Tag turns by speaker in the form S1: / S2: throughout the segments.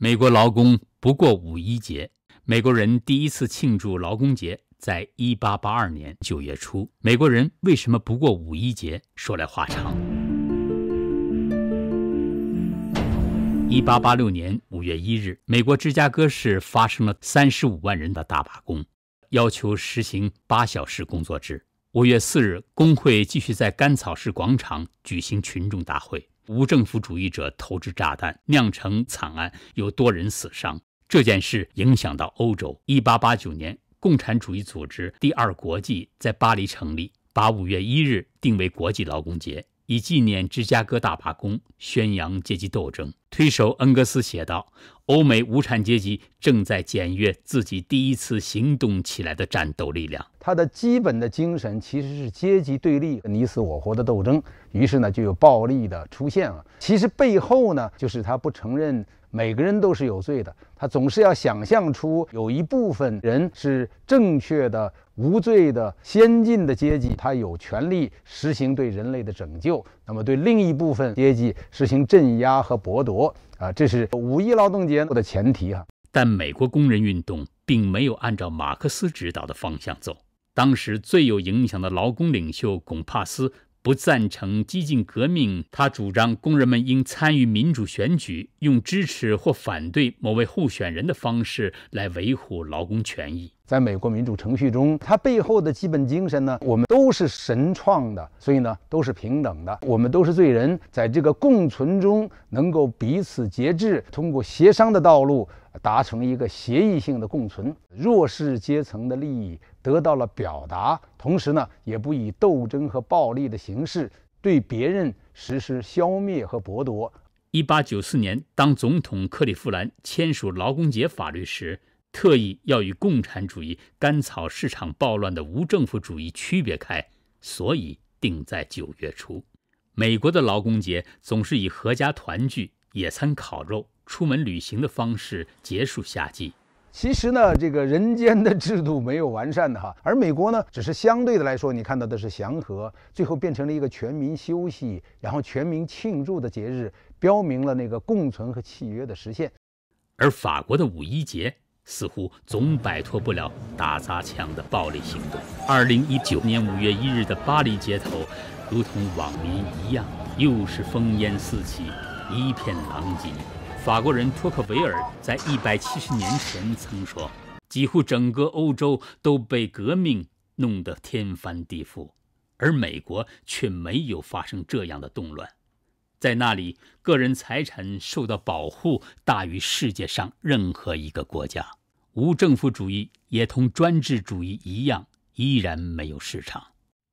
S1: 美国劳工不过五一节。美国人第一次庆祝劳工节，在一八八二年九月初。美国人为什么不过五一节？说来话长。一八八六年五月一日，美国芝加哥市发生了三十五万人的大罢工，要求实行八小时工作制。五月四日，工会继续在甘草市广场举行群众大会。无政府主义者投掷炸弹，酿成惨案，有多人死伤。这件事影响到欧洲。一八八九年，共产主义组织第二国际在巴黎成立，把五月一日定为国际劳工节，以纪念芝加哥大罢工，宣扬阶级斗争。推手恩格斯写道：“欧美无产阶级正在检阅自己第一次行动起来的战斗力量。”
S2: 它的基本的精神其实是阶级对立、你死我活的斗争，于是呢，就有暴力的出现了。其实背后呢，就是他不承认每个人都是有罪的，他总是要想象出有一部分人是正确的、无罪的、先进的阶级，他有权利实行对人类的拯救，那么对另一部分阶级实行镇压和剥夺啊，这是五一劳动节的前提哈。但美国
S1: 工人运动并没有按照马克思指导的方向走。当时最有影响的劳工领袖巩帕斯不赞成激进革命，他主张工人们应参与民主选举，用支持或反对某位候选人的方式来维护劳工权益。
S2: 在美国民主程序中，它背后的基本精神呢？我们都是神创的，所以呢，都是平等的。我们都是罪人，在这个共存中能够彼此节制，通过协商的道路。达成一个协议性的共存，弱势阶层的利益得到了表达，同时呢，也不以斗争和暴力的形式对别人实施消灭和剥夺。
S1: 一八九四年，当总统克利夫兰签署劳工节法律时，特意要与共产主义甘草市场暴乱的无政府主义区别开，所以定在九月初。美国的劳工节总是以合家团聚、野餐、烤肉。出门旅行的方式结束夏季。
S2: 其实呢，这个人间的制度没有完善的哈，而美国呢，只是相对的来说，你看到的是祥和，最后变成了一个全民休息，然后全民庆祝的节日，标明了那个共存和契约的实现。
S1: 而法国的五一节似乎总摆脱不了打砸抢的暴力行动。二零一九年五月一日的巴黎街头，如同往年一样，又是烽烟四起，一片狼藉。法国人托克维尔在一百七十年前曾说：“几乎整个欧洲都被革命弄得天翻地覆，而美国却没有发生这样的动乱。在那里，个人财产受到保护大于世界上任何一个国家。无政府主义也同专制主义一样，依然没有市场。”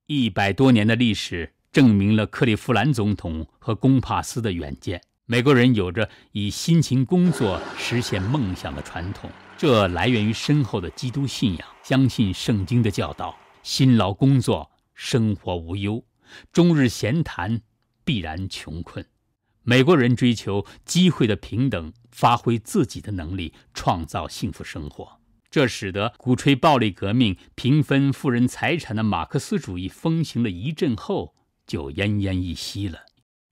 S1: 一百多年的历史证明了克利夫兰总统和公帕斯的远见。美国人有着以辛勤工作实现梦想的传统，这来源于深厚的基督信仰，相信圣经的教导。辛劳工作，生活无忧；终日闲谈，必然穷困。美国人追求机会的平等，发挥自己的能力，创造幸福生活。这使得鼓吹暴力革命、平分富人财产的马克思主义风行了一阵后就奄奄一息了。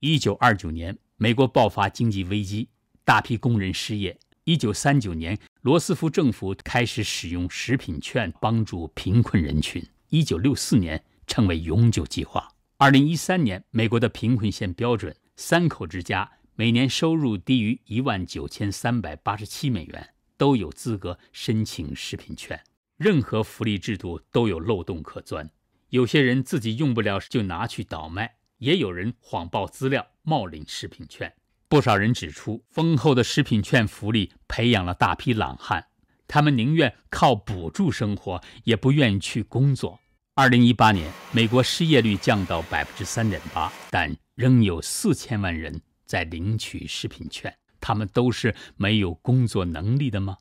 S1: 一九二九年。美国爆发经济危机，大批工人失业。一九三九年，罗斯福政府开始使用食品券帮助贫困人群。一九六四年，成为永久计划。二零一三年，美国的贫困线标准：三口之家每年收入低于一万九千三百八十七美元都有资格申请食品券。任何福利制度都有漏洞可钻，有些人自己用不了就拿去倒卖。也有人谎报资料冒领食品券，不少人指出，丰厚的食品券福利培养了大批懒汉，他们宁愿靠补助生活，也不愿意去工作。二零一八年，美国失业率降到百分之三点八，但仍有四千万人在领取食品券，他们都是没有工作能力的吗？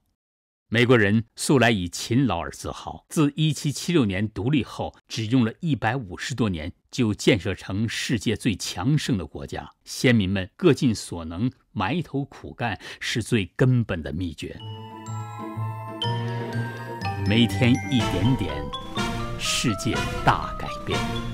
S1: 美国人素来以勤劳而自豪。自1776年独立后，只用了一百五十多年就建设成世界最强盛的国家。先民们各尽所能，埋头苦干，是最根本的秘诀。每天一点点，世界大改变。